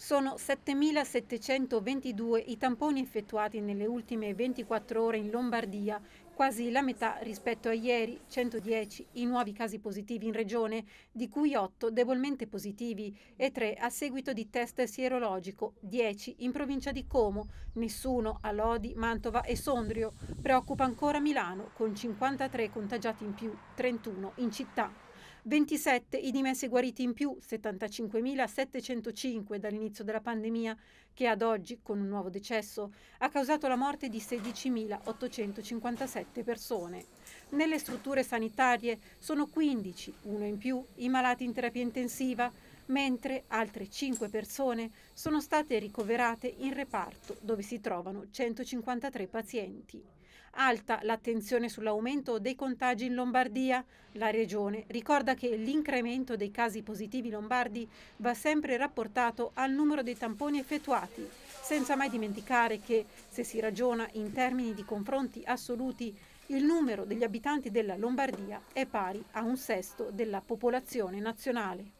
Sono 7.722 i tamponi effettuati nelle ultime 24 ore in Lombardia, quasi la metà rispetto a ieri, 110 i nuovi casi positivi in regione, di cui 8 debolmente positivi e 3 a seguito di test sierologico, 10 in provincia di Como, nessuno a Lodi, Mantova e Sondrio. Preoccupa ancora Milano, con 53 contagiati in più, 31 in città. 27 i dimessi guariti in più, 75.705 dall'inizio della pandemia, che ad oggi, con un nuovo decesso, ha causato la morte di 16.857 persone. Nelle strutture sanitarie sono 15, uno in più, i malati in terapia intensiva, mentre altre 5 persone sono state ricoverate in reparto dove si trovano 153 pazienti. Alta l'attenzione sull'aumento dei contagi in Lombardia. La Regione ricorda che l'incremento dei casi positivi lombardi va sempre rapportato al numero dei tamponi effettuati, senza mai dimenticare che, se si ragiona in termini di confronti assoluti, il numero degli abitanti della Lombardia è pari a un sesto della popolazione nazionale.